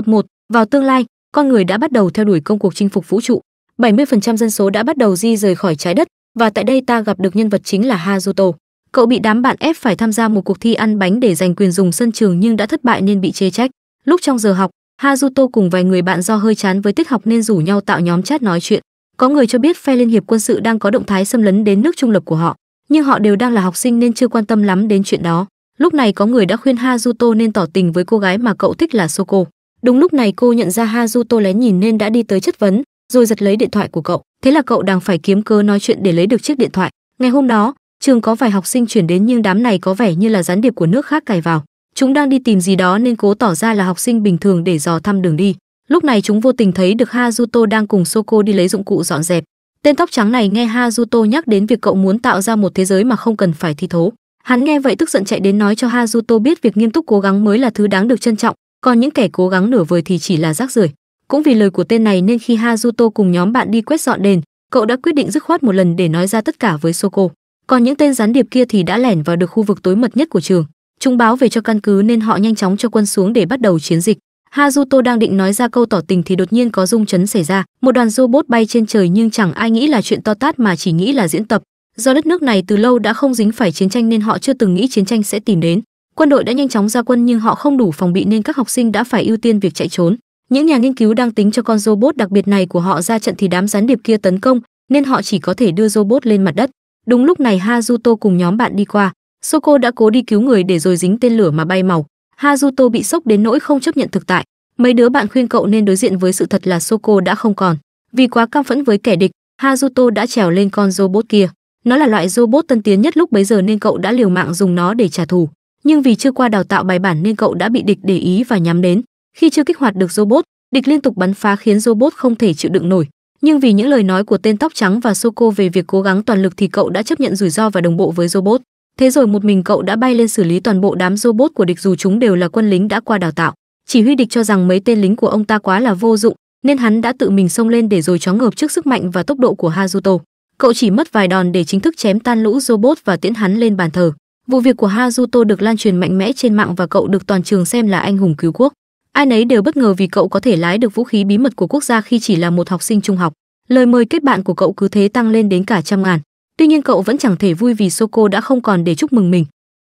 Tập 1. Vào tương lai, con người đã bắt đầu theo đuổi công cuộc chinh phục vũ trụ. 70% dân số đã bắt đầu di rời khỏi trái đất và tại đây ta gặp được nhân vật chính là Hazuto. Cậu bị đám bạn ép phải tham gia một cuộc thi ăn bánh để giành quyền dùng sân trường nhưng đã thất bại nên bị chê trách. Lúc trong giờ học, Hazuto cùng vài người bạn do hơi chán với tiết học nên rủ nhau tạo nhóm chat nói chuyện. Có người cho biết phe liên hiệp quân sự đang có động thái xâm lấn đến nước trung lập của họ, nhưng họ đều đang là học sinh nên chưa quan tâm lắm đến chuyện đó. Lúc này có người đã khuyên Hazuto nên tỏ tình với cô gái mà cậu thích là Soko. Đúng lúc này cô nhận ra Hazuto lén nhìn nên đã đi tới chất vấn, rồi giật lấy điện thoại của cậu. Thế là cậu đang phải kiếm cớ nói chuyện để lấy được chiếc điện thoại. Ngày hôm đó, trường có vài học sinh chuyển đến nhưng đám này có vẻ như là gián điệp của nước khác cài vào. Chúng đang đi tìm gì đó nên cố tỏ ra là học sinh bình thường để dò thăm đường đi. Lúc này chúng vô tình thấy được Hazuto đang cùng Soko đi lấy dụng cụ dọn dẹp. Tên tóc trắng này nghe Hazuto nhắc đến việc cậu muốn tạo ra một thế giới mà không cần phải thi thố. Hắn nghe vậy tức giận chạy đến nói cho Hazuto biết việc nghiêm túc cố gắng mới là thứ đáng được trân trọng, còn những kẻ cố gắng nửa vời thì chỉ là rác rưởi cũng vì lời của tên này nên khi hazuto cùng nhóm bạn đi quét dọn đền cậu đã quyết định dứt khoát một lần để nói ra tất cả với soko còn những tên gián điệp kia thì đã lẻn vào được khu vực tối mật nhất của trường chúng báo về cho căn cứ nên họ nhanh chóng cho quân xuống để bắt đầu chiến dịch hazuto đang định nói ra câu tỏ tình thì đột nhiên có rung chấn xảy ra một đoàn robot bay trên trời nhưng chẳng ai nghĩ là chuyện to tát mà chỉ nghĩ là diễn tập do đất nước này từ lâu đã không dính phải chiến tranh nên họ chưa từng nghĩ chiến tranh sẽ tìm đến Quân đội đã nhanh chóng ra quân nhưng họ không đủ phòng bị nên các học sinh đã phải ưu tiên việc chạy trốn. Những nhà nghiên cứu đang tính cho con robot đặc biệt này của họ ra trận thì đám gián điệp kia tấn công, nên họ chỉ có thể đưa robot lên mặt đất. Đúng lúc này Hazuto cùng nhóm bạn đi qua, Soko đã cố đi cứu người để rồi dính tên lửa mà bay màu. Hazuto bị sốc đến nỗi không chấp nhận thực tại. Mấy đứa bạn khuyên cậu nên đối diện với sự thật là Soko đã không còn. Vì quá căm phẫn với kẻ địch, Hazuto đã trèo lên con robot kia. Nó là loại robot tân tiến nhất lúc bấy giờ nên cậu đã liều mạng dùng nó để trả thù nhưng vì chưa qua đào tạo bài bản nên cậu đã bị địch để ý và nhắm đến. Khi chưa kích hoạt được robot, địch liên tục bắn phá khiến robot không thể chịu đựng nổi. Nhưng vì những lời nói của tên tóc trắng và Soko về việc cố gắng toàn lực thì cậu đã chấp nhận rủi ro và đồng bộ với robot. Thế rồi một mình cậu đã bay lên xử lý toàn bộ đám robot của địch dù chúng đều là quân lính đã qua đào tạo. Chỉ huy địch cho rằng mấy tên lính của ông ta quá là vô dụng, nên hắn đã tự mình xông lên để rồi chóng ngợp trước sức mạnh và tốc độ của Hazuto. Cậu chỉ mất vài đòn để chính thức chém tan lũ robot và tiễn hắn lên bàn thờ. Vụ việc của Hazuto được lan truyền mạnh mẽ trên mạng và cậu được toàn trường xem là anh hùng cứu quốc. Ai nấy đều bất ngờ vì cậu có thể lái được vũ khí bí mật của quốc gia khi chỉ là một học sinh trung học. Lời mời kết bạn của cậu cứ thế tăng lên đến cả trăm ngàn. Tuy nhiên cậu vẫn chẳng thể vui vì Soko đã không còn để chúc mừng mình.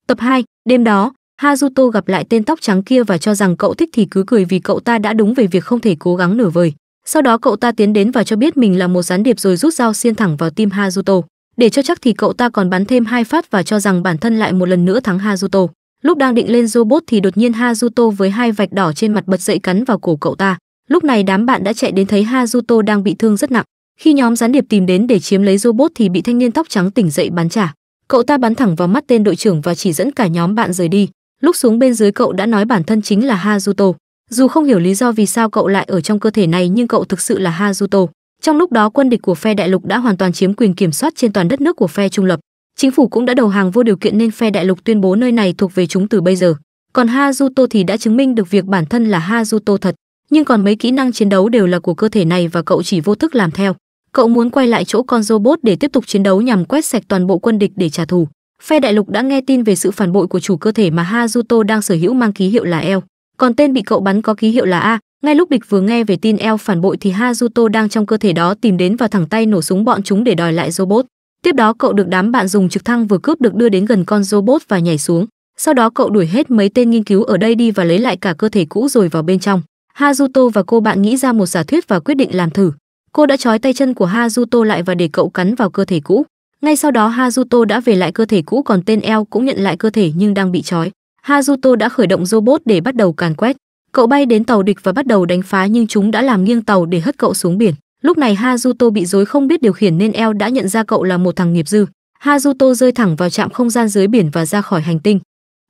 Tập 2, đêm đó, Hazuto gặp lại tên tóc trắng kia và cho rằng cậu thích thì cứ cười vì cậu ta đã đúng về việc không thể cố gắng nửa vời. Sau đó cậu ta tiến đến và cho biết mình là một gián điệp rồi rút dao xiên thẳng vào tim Hazuto để cho chắc thì cậu ta còn bắn thêm hai phát và cho rằng bản thân lại một lần nữa thắng Hazuto. Lúc đang định lên robot thì đột nhiên Hazuto với hai vạch đỏ trên mặt bật dậy cắn vào cổ cậu ta. Lúc này đám bạn đã chạy đến thấy Hazuto đang bị thương rất nặng. Khi nhóm gián điệp tìm đến để chiếm lấy robot thì bị thanh niên tóc trắng tỉnh dậy bắn trả. Cậu ta bắn thẳng vào mắt tên đội trưởng và chỉ dẫn cả nhóm bạn rời đi. Lúc xuống bên dưới cậu đã nói bản thân chính là Hazuto. Dù không hiểu lý do vì sao cậu lại ở trong cơ thể này nhưng cậu thực sự là Hazuto. Trong lúc đó quân địch của phe đại lục đã hoàn toàn chiếm quyền kiểm soát trên toàn đất nước của phe trung lập. Chính phủ cũng đã đầu hàng vô điều kiện nên phe đại lục tuyên bố nơi này thuộc về chúng từ bây giờ. Còn Hazuto thì đã chứng minh được việc bản thân là Hazuto thật, nhưng còn mấy kỹ năng chiến đấu đều là của cơ thể này và cậu chỉ vô thức làm theo. Cậu muốn quay lại chỗ con robot để tiếp tục chiến đấu nhằm quét sạch toàn bộ quân địch để trả thù. Phe đại lục đã nghe tin về sự phản bội của chủ cơ thể mà Hazuto đang sở hữu mang ký hiệu là L, còn tên bị cậu bắn có ký hiệu là A, ngay lúc địch vừa nghe về tin El phản bội thì Hazuto đang trong cơ thể đó tìm đến và thẳng tay nổ súng bọn chúng để đòi lại robot. Tiếp đó cậu được đám bạn dùng trực thăng vừa cướp được đưa đến gần con robot và nhảy xuống. Sau đó cậu đuổi hết mấy tên nghiên cứu ở đây đi và lấy lại cả cơ thể cũ rồi vào bên trong. Hazuto và cô bạn nghĩ ra một giả thuyết và quyết định làm thử. Cô đã trói tay chân của Hazuto lại và để cậu cắn vào cơ thể cũ. Ngay sau đó Hazuto đã về lại cơ thể cũ còn tên El cũng nhận lại cơ thể nhưng đang bị trói. Hazuto đã khởi động robot để bắt đầu càn quét. Cậu bay đến tàu địch và bắt đầu đánh phá nhưng chúng đã làm nghiêng tàu để hất cậu xuống biển. Lúc này Hazuto bị rối không biết điều khiển nên eo đã nhận ra cậu là một thằng nghiệp dư. Hazuto rơi thẳng vào trạm không gian dưới biển và ra khỏi hành tinh.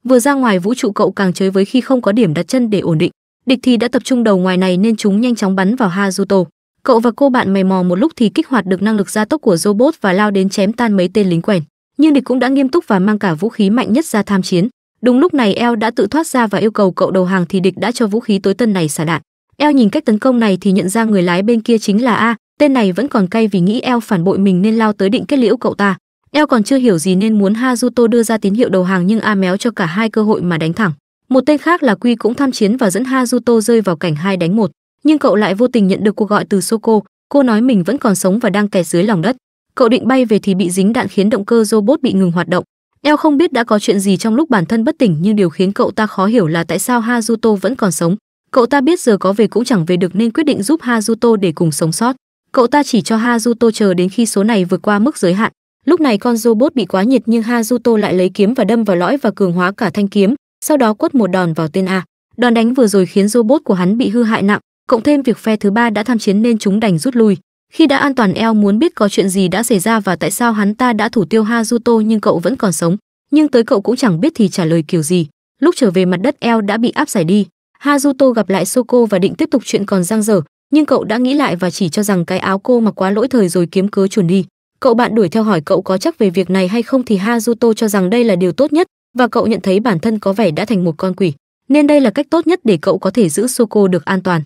Vừa ra ngoài vũ trụ cậu càng chới với khi không có điểm đặt chân để ổn định. Địch thì đã tập trung đầu ngoài này nên chúng nhanh chóng bắn vào Hazuto. Cậu và cô bạn mày mò một lúc thì kích hoạt được năng lực gia tốc của robot và lao đến chém tan mấy tên lính quèn. Nhưng địch cũng đã nghiêm túc và mang cả vũ khí mạnh nhất ra tham chiến. Đúng lúc này El đã tự thoát ra và yêu cầu cậu đầu hàng thì địch đã cho vũ khí tối tân này xả đạn. El nhìn cách tấn công này thì nhận ra người lái bên kia chính là A, tên này vẫn còn cay vì nghĩ El phản bội mình nên lao tới định kết liễu cậu ta. El còn chưa hiểu gì nên muốn Hazuto đưa ra tín hiệu đầu hàng nhưng A méo cho cả hai cơ hội mà đánh thẳng. Một tên khác là Quy cũng tham chiến và dẫn Hazuto rơi vào cảnh hai đánh một, nhưng cậu lại vô tình nhận được cuộc gọi từ Soko, cô nói mình vẫn còn sống và đang kẹt dưới lòng đất. Cậu định bay về thì bị dính đạn khiến động cơ robot bị ngừng hoạt động. Eo không biết đã có chuyện gì trong lúc bản thân bất tỉnh nhưng điều khiến cậu ta khó hiểu là tại sao Hazuto vẫn còn sống. Cậu ta biết giờ có về cũng chẳng về được nên quyết định giúp Hazuto để cùng sống sót. Cậu ta chỉ cho Hazuto chờ đến khi số này vượt qua mức giới hạn. Lúc này con robot bị quá nhiệt nhưng Hazuto lại lấy kiếm và đâm vào lõi và cường hóa cả thanh kiếm, sau đó quất một đòn vào tên A. Đòn đánh vừa rồi khiến robot của hắn bị hư hại nặng, cộng thêm việc phe thứ ba đã tham chiến nên chúng đành rút lui. Khi đã an toàn eo muốn biết có chuyện gì đã xảy ra và tại sao hắn ta đã thủ tiêu Hazuto nhưng cậu vẫn còn sống, nhưng tới cậu cũng chẳng biết thì trả lời kiểu gì. Lúc trở về mặt đất eo đã bị áp giải đi, Hazuto gặp lại Soko và định tiếp tục chuyện còn giang dở, nhưng cậu đã nghĩ lại và chỉ cho rằng cái áo cô mặc quá lỗi thời rồi kiếm cớ chuồn đi. Cậu bạn đuổi theo hỏi cậu có chắc về việc này hay không thì Hazuto cho rằng đây là điều tốt nhất và cậu nhận thấy bản thân có vẻ đã thành một con quỷ, nên đây là cách tốt nhất để cậu có thể giữ Soko được an toàn.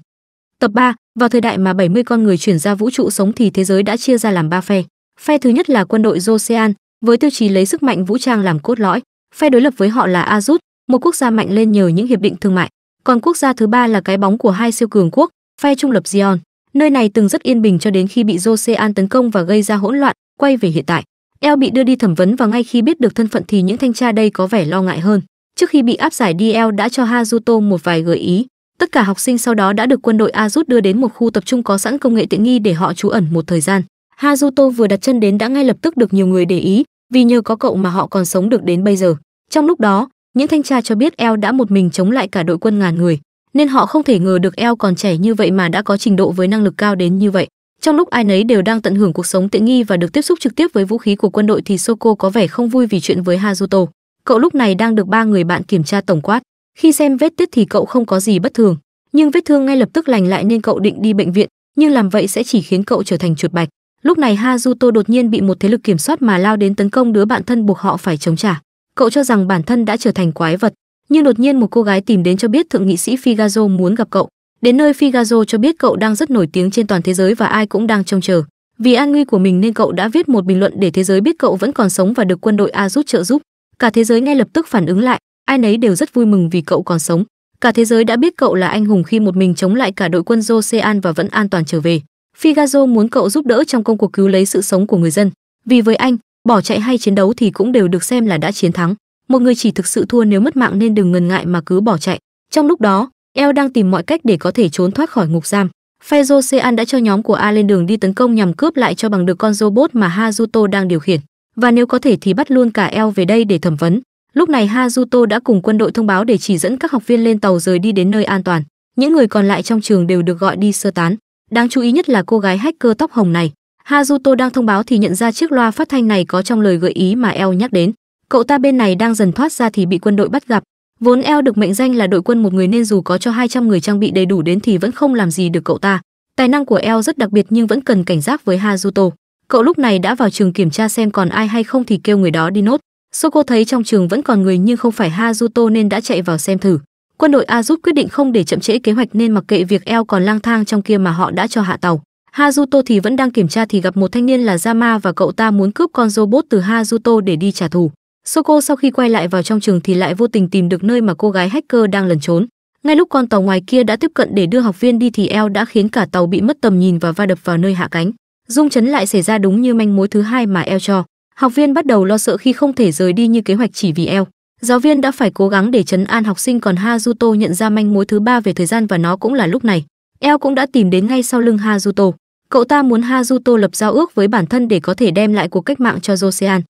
Tập 3, vào thời đại mà 70 con người chuyển ra vũ trụ sống thì thế giới đã chia ra làm ba phe. Phe thứ nhất là quân đội Josean, với tiêu chí lấy sức mạnh vũ trang làm cốt lõi. Phe đối lập với họ là Azut, một quốc gia mạnh lên nhờ những hiệp định thương mại. Còn quốc gia thứ ba là cái bóng của hai siêu cường quốc, phe trung lập Zion. Nơi này từng rất yên bình cho đến khi bị Josean tấn công và gây ra hỗn loạn, quay về hiện tại. El bị đưa đi thẩm vấn và ngay khi biết được thân phận thì những thanh tra đây có vẻ lo ngại hơn. Trước khi bị áp giải đi El đã cho Hazuto một vài gợi ý, Tất cả học sinh sau đó đã được quân đội Azut đưa đến một khu tập trung có sẵn công nghệ tiện nghi để họ trú ẩn một thời gian. Hazuto vừa đặt chân đến đã ngay lập tức được nhiều người để ý, vì nhờ có cậu mà họ còn sống được đến bây giờ. Trong lúc đó, những thanh tra cho biết El đã một mình chống lại cả đội quân ngàn người, nên họ không thể ngờ được El còn trẻ như vậy mà đã có trình độ với năng lực cao đến như vậy. Trong lúc ai nấy đều đang tận hưởng cuộc sống tiện nghi và được tiếp xúc trực tiếp với vũ khí của quân đội thì Soko có vẻ không vui vì chuyện với Hazuto. Cậu lúc này đang được ba người bạn kiểm tra tổng quát. Khi xem vết tiết thì cậu không có gì bất thường, nhưng vết thương ngay lập tức lành lại nên cậu định đi bệnh viện, nhưng làm vậy sẽ chỉ khiến cậu trở thành chuột bạch. Lúc này Hazuto đột nhiên bị một thế lực kiểm soát mà lao đến tấn công đứa bạn thân buộc họ phải chống trả. Cậu cho rằng bản thân đã trở thành quái vật, nhưng đột nhiên một cô gái tìm đến cho biết thượng nghị sĩ Figazo muốn gặp cậu. Đến nơi Figazo cho biết cậu đang rất nổi tiếng trên toàn thế giới và ai cũng đang trông chờ. Vì an nguy của mình nên cậu đã viết một bình luận để thế giới biết cậu vẫn còn sống và được quân đội Azut trợ giúp. Cả thế giới ngay lập tức phản ứng lại, ai nấy đều rất vui mừng vì cậu còn sống cả thế giới đã biết cậu là anh hùng khi một mình chống lại cả đội quân Josean và vẫn an toàn trở về Figazo muốn cậu giúp đỡ trong công cuộc cứu lấy sự sống của người dân vì với anh bỏ chạy hay chiến đấu thì cũng đều được xem là đã chiến thắng một người chỉ thực sự thua nếu mất mạng nên đừng ngần ngại mà cứ bỏ chạy trong lúc đó El đang tìm mọi cách để có thể trốn thoát khỏi ngục giam Fezo Sean đã cho nhóm của A lên đường đi tấn công nhằm cướp lại cho bằng được con robot mà Hazuto đang điều khiển và nếu có thể thì bắt luôn cả El về đây để thẩm vấn Lúc này Hazuto đã cùng quân đội thông báo để chỉ dẫn các học viên lên tàu rời đi đến nơi an toàn. Những người còn lại trong trường đều được gọi đi sơ tán. Đáng chú ý nhất là cô gái hacker tóc hồng này. Hazuto đang thông báo thì nhận ra chiếc loa phát thanh này có trong lời gợi ý mà El nhắc đến. Cậu ta bên này đang dần thoát ra thì bị quân đội bắt gặp. Vốn El được mệnh danh là đội quân một người nên dù có cho 200 người trang bị đầy đủ đến thì vẫn không làm gì được cậu ta. Tài năng của El rất đặc biệt nhưng vẫn cần cảnh giác với Hazuto. Cậu lúc này đã vào trường kiểm tra xem còn ai hay không thì kêu người đó đi nốt. Soko thấy trong trường vẫn còn người nhưng không phải Hazuto nên đã chạy vào xem thử. Quân đội Azut quyết định không để chậm trễ kế hoạch nên mặc kệ việc eo còn lang thang trong kia mà họ đã cho hạ tàu. Hazuto thì vẫn đang kiểm tra thì gặp một thanh niên là Yama và cậu ta muốn cướp con robot từ Hazuto để đi trả thù. Soko sau khi quay lại vào trong trường thì lại vô tình tìm được nơi mà cô gái hacker đang lẩn trốn. Ngay lúc con tàu ngoài kia đã tiếp cận để đưa học viên đi thì eo đã khiến cả tàu bị mất tầm nhìn và va đập vào nơi hạ cánh. Dung chấn lại xảy ra đúng như manh mối thứ hai mà eo cho học viên bắt đầu lo sợ khi không thể rời đi như kế hoạch chỉ vì eo giáo viên đã phải cố gắng để chấn an học sinh còn hazuto nhận ra manh mối thứ ba về thời gian và nó cũng là lúc này eo cũng đã tìm đến ngay sau lưng hazuto cậu ta muốn hazuto lập giao ước với bản thân để có thể đem lại cuộc cách mạng cho josean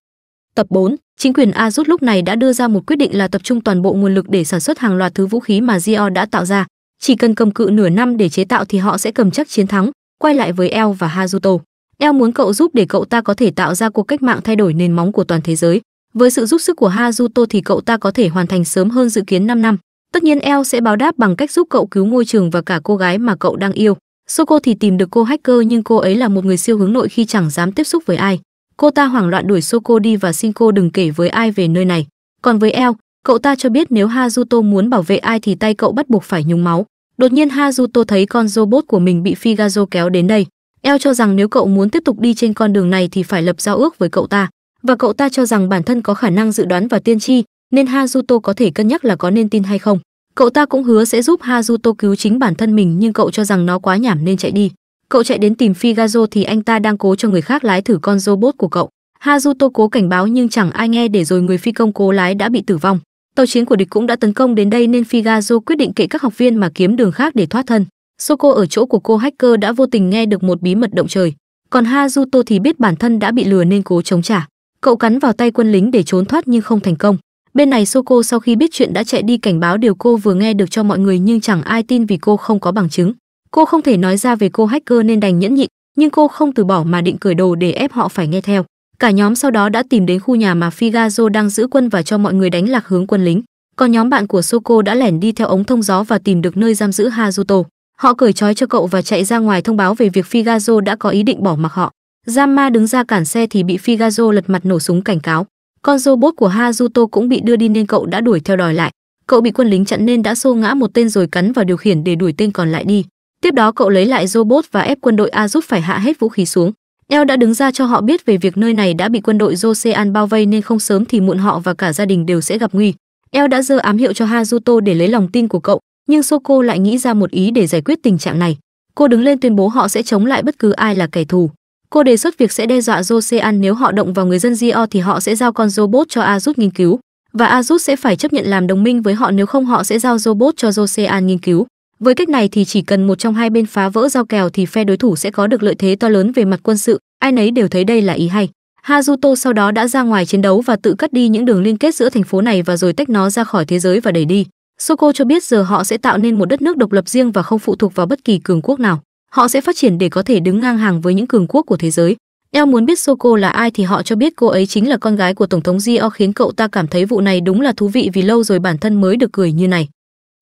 tập 4, chính quyền azut lúc này đã đưa ra một quyết định là tập trung toàn bộ nguồn lực để sản xuất hàng loạt thứ vũ khí mà gio đã tạo ra chỉ cần cầm cự nửa năm để chế tạo thì họ sẽ cầm chắc chiến thắng quay lại với El và hazuto Eo muốn cậu giúp để cậu ta có thể tạo ra cuộc cách mạng thay đổi nền móng của toàn thế giới. Với sự giúp sức của Hazuto thì cậu ta có thể hoàn thành sớm hơn dự kiến 5 năm. Tất nhiên Eo sẽ báo đáp bằng cách giúp cậu cứu ngôi trường và cả cô gái mà cậu đang yêu. Soko thì tìm được cô hacker nhưng cô ấy là một người siêu hướng nội khi chẳng dám tiếp xúc với ai. Cô ta hoảng loạn đuổi Soko đi và xin cô đừng kể với ai về nơi này. Còn với Eo, cậu ta cho biết nếu Hazuto muốn bảo vệ ai thì tay cậu bắt buộc phải nhúng máu. Đột nhiên Hazuto thấy con robot của mình bị Figazo kéo đến đây. El cho rằng nếu cậu muốn tiếp tục đi trên con đường này thì phải lập giao ước với cậu ta, và cậu ta cho rằng bản thân có khả năng dự đoán và tiên tri, nên Hazuto có thể cân nhắc là có nên tin hay không. Cậu ta cũng hứa sẽ giúp Hazuto cứu chính bản thân mình nhưng cậu cho rằng nó quá nhảm nên chạy đi. Cậu chạy đến tìm Figazo thì anh ta đang cố cho người khác lái thử con robot của cậu. Hazuto cố cảnh báo nhưng chẳng ai nghe để rồi người phi công cố lái đã bị tử vong. Tàu chiến của địch cũng đã tấn công đến đây nên Figazo quyết định kệ các học viên mà kiếm đường khác để thoát thân. Soko ở chỗ của cô hacker đã vô tình nghe được một bí mật động trời, còn Hazuto thì biết bản thân đã bị lừa nên cố chống trả. Cậu cắn vào tay quân lính để trốn thoát nhưng không thành công. Bên này Soko sau khi biết chuyện đã chạy đi cảnh báo điều cô vừa nghe được cho mọi người nhưng chẳng ai tin vì cô không có bằng chứng. Cô không thể nói ra về cô hacker nên đành nhẫn nhịn, nhưng cô không từ bỏ mà định cởi đồ để ép họ phải nghe theo. Cả nhóm sau đó đã tìm đến khu nhà mà Figazo đang giữ quân và cho mọi người đánh lạc hướng quân lính. Còn nhóm bạn của Soko đã lẻn đi theo ống thông gió và tìm được nơi giam giữ Hazuto. Họ cởi trói cho cậu và chạy ra ngoài thông báo về việc Figazo đã có ý định bỏ mặc họ. Gamma đứng ra cản xe thì bị Figazo lật mặt nổ súng cảnh cáo. Con robot của Hazuto cũng bị đưa đi nên cậu đã đuổi theo đòi lại. Cậu bị quân lính chặn nên đã xô ngã một tên rồi cắn vào điều khiển để đuổi tên còn lại đi. Tiếp đó cậu lấy lại robot và ép quân đội A giúp phải hạ hết vũ khí xuống. El đã đứng ra cho họ biết về việc nơi này đã bị quân đội Josean bao vây nên không sớm thì muộn họ và cả gia đình đều sẽ gặp nguy. El đã dơ ám hiệu cho Hazuto để lấy lòng tin của cậu, nhưng Soko lại nghĩ ra một ý để giải quyết tình trạng này. Cô đứng lên tuyên bố họ sẽ chống lại bất cứ ai là kẻ thù. Cô đề xuất việc sẽ đe dọa Josean nếu họ động vào người dân Gio thì họ sẽ giao con robot cho Azut nghiên cứu và Azut sẽ phải chấp nhận làm đồng minh với họ nếu không họ sẽ giao robot cho Josean nghiên cứu. Với cách này thì chỉ cần một trong hai bên phá vỡ giao kèo thì phe đối thủ sẽ có được lợi thế to lớn về mặt quân sự, ai nấy đều thấy đây là ý hay. Hazuto sau đó đã ra ngoài chiến đấu và tự cắt đi những đường liên kết giữa thành phố này và rồi tách nó ra khỏi thế giới và đẩy đi. Soko cho biết giờ họ sẽ tạo nên một đất nước độc lập riêng và không phụ thuộc vào bất kỳ cường quốc nào. Họ sẽ phát triển để có thể đứng ngang hàng với những cường quốc của thế giới. Eo muốn biết Soko là ai thì họ cho biết cô ấy chính là con gái của Tổng thống Gio khiến cậu ta cảm thấy vụ này đúng là thú vị vì lâu rồi bản thân mới được cười như này.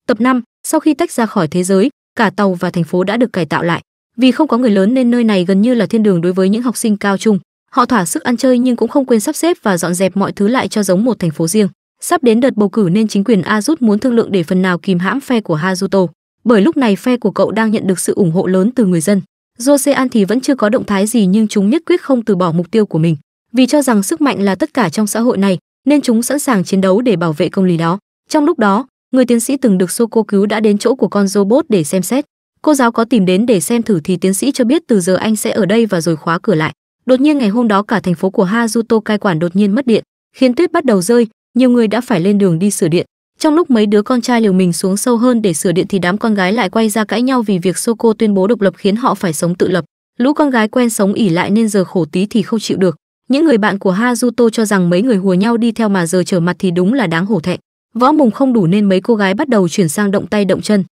Tập 5, sau khi tách ra khỏi thế giới, cả tàu và thành phố đã được cải tạo lại. Vì không có người lớn nên nơi này gần như là thiên đường đối với những học sinh cao trung. Họ thỏa sức ăn chơi nhưng cũng không quên sắp xếp và dọn dẹp mọi thứ lại cho giống một thành phố riêng. Sắp đến đợt bầu cử nên chính quyền Azut muốn thương lượng để phần nào kìm hãm phe của Hazuto, bởi lúc này phe của cậu đang nhận được sự ủng hộ lớn từ người dân. Josean thì vẫn chưa có động thái gì nhưng chúng nhất quyết không từ bỏ mục tiêu của mình, vì cho rằng sức mạnh là tất cả trong xã hội này, nên chúng sẵn sàng chiến đấu để bảo vệ công lý đó. Trong lúc đó, người tiến sĩ từng được Soko cứu đã đến chỗ của con robot để xem xét. Cô giáo có tìm đến để xem thử thì tiến sĩ cho biết từ giờ anh sẽ ở đây và rồi khóa cửa lại. Đột nhiên ngày hôm đó cả thành phố của Hazuto cai quản đột nhiên mất điện, khiến tuyết bắt đầu rơi, nhiều người đã phải lên đường đi sửa điện trong lúc mấy đứa con trai liều mình xuống sâu hơn để sửa điện thì đám con gái lại quay ra cãi nhau vì việc Soko tuyên bố độc lập khiến họ phải sống tự lập. Lũ con gái quen sống ỉ lại nên giờ khổ tí thì không chịu được. Những người bạn của Hazuto cho rằng mấy người hùa nhau đi theo mà giờ trở mặt thì đúng là đáng hổ thẹn. Võ mùng không đủ nên mấy cô gái bắt đầu chuyển sang động tay động chân.